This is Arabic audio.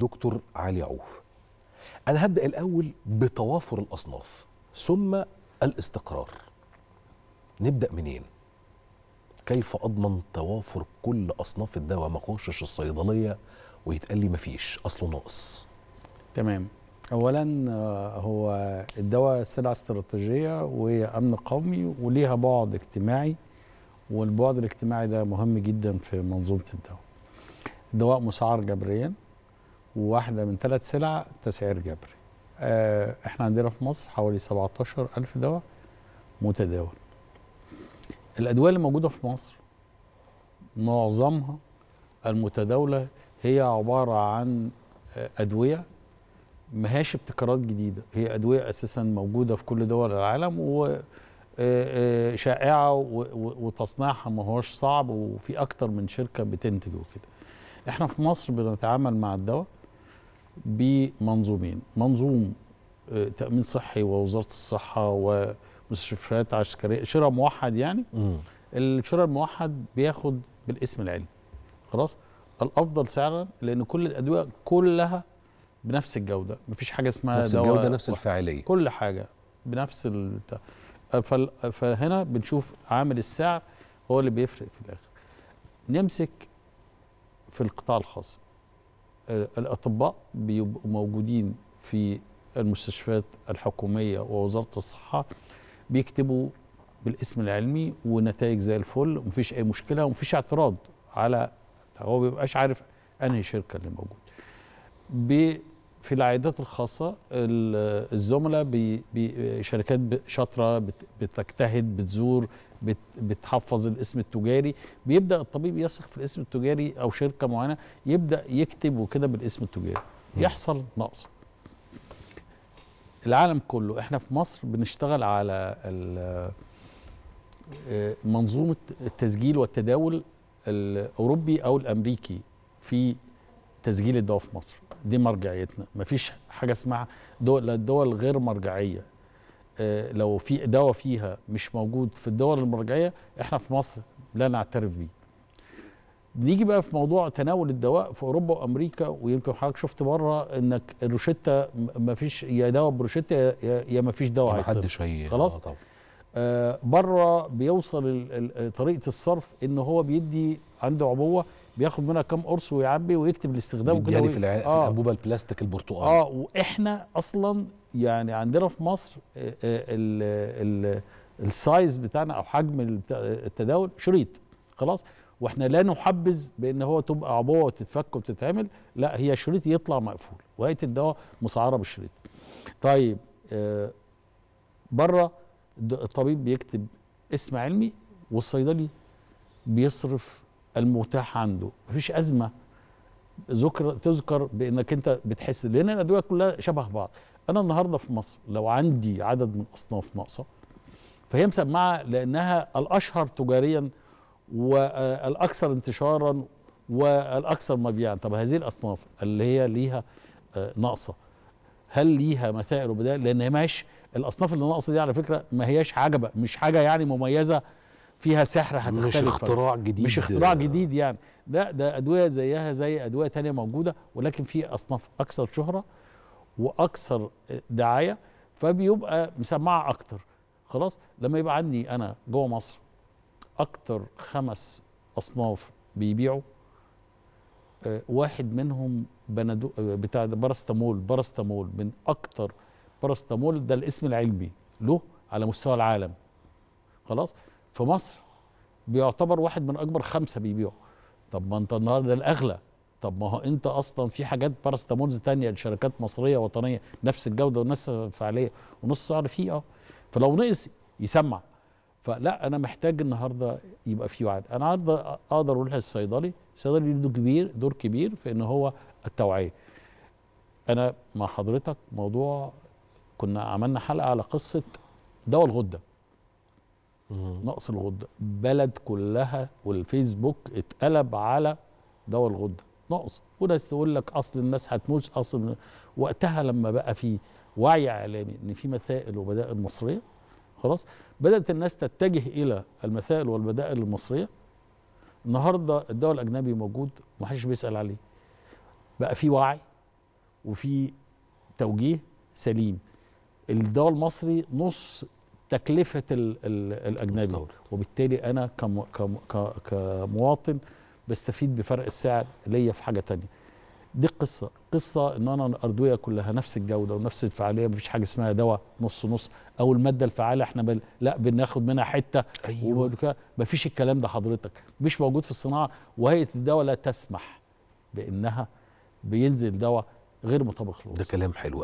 دكتور علي عوف أنا هبدأ الأول بتوافر الأصناف ثم الاستقرار نبدأ منين؟ كيف أضمن توافر كل أصناف الدواء ما أخشش الصيدلية ويتقال لي مفيش أصله ناقص تمام اولا آه، هو الدواء سلعه استراتيجيه وهي امن قومي وليها بعد اجتماعي والبعد الاجتماعي ده مهم جدا في منظومه الدواء الدواء مسعر جبريا وواحدة من ثلاث سلع تسعير جبري آه، احنا عندنا في مصر حوالي 17 ألف دواء متداول الأدوية اللي موجودة في مصر معظمها المتداولة هي عبارة عن آه، أدوية مهاش ابتكارات جديدة هي أدوية أساسا موجودة في كل دول العالم و آه، شائعة وتصنيعها ما هوش صعب وفي أكتر من شركة بتنتج وكده احنا في مصر بنتعامل مع الدواء بمنظومين منظوم آه، تامين صحي ووزاره الصحه ومستشفيات عسكريه شراء موحد يعني الشراء الموحد بياخد بالاسم العلمي خلاص الافضل سعرا لان كل الادويه كلها بنفس الجوده مفيش حاجه اسمها نفس الجوده نفس الفاعليه كل حاجه بنفس البتاع آه، آه، فهنا بنشوف عامل السعر هو اللي بيفرق في الاخر نمسك في القطاع الخاص الأطباء بيبقوا موجودين في المستشفيات الحكومية ووزارة الصحة بيكتبوا بالاسم العلمي ونتائج زي الفل ومفيش أي مشكلة ومفيش اعتراض على هو بيبقاش عارف أنهي شركة اللي موجود في العيادات الخاصة الزملاء بشركات شاطرة بتجتهد بتزور بتحفظ الاسم التجاري بيبدأ الطبيب يثق في الاسم التجاري أو شركة معينة يبدأ يكتب وكده بالاسم التجاري يحصل نقص العالم كله احنا في مصر بنشتغل على آه، منظومة التسجيل والتداول الأوروبي أو الأمريكي في تسجيل الدواء في مصر دي مرجعيتنا مفيش حاجه اسمها دول الدول غير مرجعيه آه، لو في دواء فيها مش موجود في الدول المرجعيه احنا في مصر لا نعترف بيه نيجي بقى في موضوع تناول الدواء في اوروبا وامريكا ويمكن حضرتك شفت بره انك الروشته مفيش يا دواء بروشته يا مفيش دواء محدش هي خلاص آه، طبعا آه بره بيوصل طريقه الصرف ان هو بيدي عنده عبوه بياخد منها كام قرص ويعبي ويكتب الاستخدام كده في, الانبوبه آه. الانبوبه البلاستيك البرتقال اه واحنا اصلا يعني عندنا في مصر آه، آه، السايز بتاعنا او حجم التداول شريط خلاص واحنا لا نحبذ بان هو تبقى عبوه وتتفك وتتعمل لا هي شريط يطلع مقفول وهيئه الدواء مسعره بالشريط طيب آه بره الطبيب بيكتب اسم علمي والصيدلي بيصرف المتاح عنده مفيش ازمه ذكر تذكر بانك انت بتحس لان الادويه كلها شبه بعض انا النهارده في مصر لو عندي عدد من اصناف ناقصه فهي مسمعه لانها الاشهر تجاريا والاكثر انتشارا والاكثر مبيعا طب هذه الاصناف اللي هي ليها آه، ناقصه هل ليها مثائر وبدائل لان هي ماشي الاصناف اللي ناقصه دي على فكره ما هياش عجبه مش حاجه يعني مميزه فيها سحر هتختلف مش اختراع جديد مش اختراع يعني. جديد يعني لا ده ادويه زيها زي ادويه تانية موجوده ولكن في اصناف اكثر شهره واكثر دعايه فبيبقى مسمعه اكتر خلاص لما يبقى عندي انا جوه مصر اكتر خمس اصناف بيبيعوا آه، واحد منهم بنادو آه، بتاع باراستامول باراستامول من اكتر باراستامول ده الاسم العلمي له على مستوى العالم خلاص في مصر بيعتبر واحد من اكبر خمسه بيبيعوا طب ما انت النهارده الاغلى طب ما هو انت اصلا في حاجات باراستامولز تانية لشركات مصريه وطنيه نفس الجوده ونفس الفعاليه ونص سعر فيه اه فلو نقص يسمع فلا انا محتاج النهارده يبقى في وعد انا النهارده اقدر اروح للصيدلي الصيدلي له كبير دور كبير في ان هو التوعيه انا مع حضرتك موضوع كنا عملنا حلقه على قصه دواء الغده نقص الغده بلد كلها والفيسبوك اتقلب على دواء الغده نقص وناس تقول لك اصل الناس هتموت اصل وقتها لما بقى في وعي اعلامي ان في مسائل وبدائل مصريه خلاص بدات الناس تتجه الى المسائل والبدائل المصريه النهارده الدواء الاجنبي موجود ومحدش بيسال عليه بقى في وعي وفي توجيه سليم الدواء المصري نص تكلفه الاجنبي مستور. وبالتالي انا كم كم كمواطن بستفيد بفرق السعر ليا في حاجه تانية دي قصه قصه ان انا الادويه كلها نفس الجوده ونفس الفعاليه مفيش حاجه اسمها دواء نص نص او الماده الفعاله احنا بل... لا بناخد منها حته أيوة. مفيش الكلام ده حضرتك مش موجود في الصناعه وهيئه الدواء لا تسمح بانها بينزل دواء غير مطابق للوصول ده كلام حلو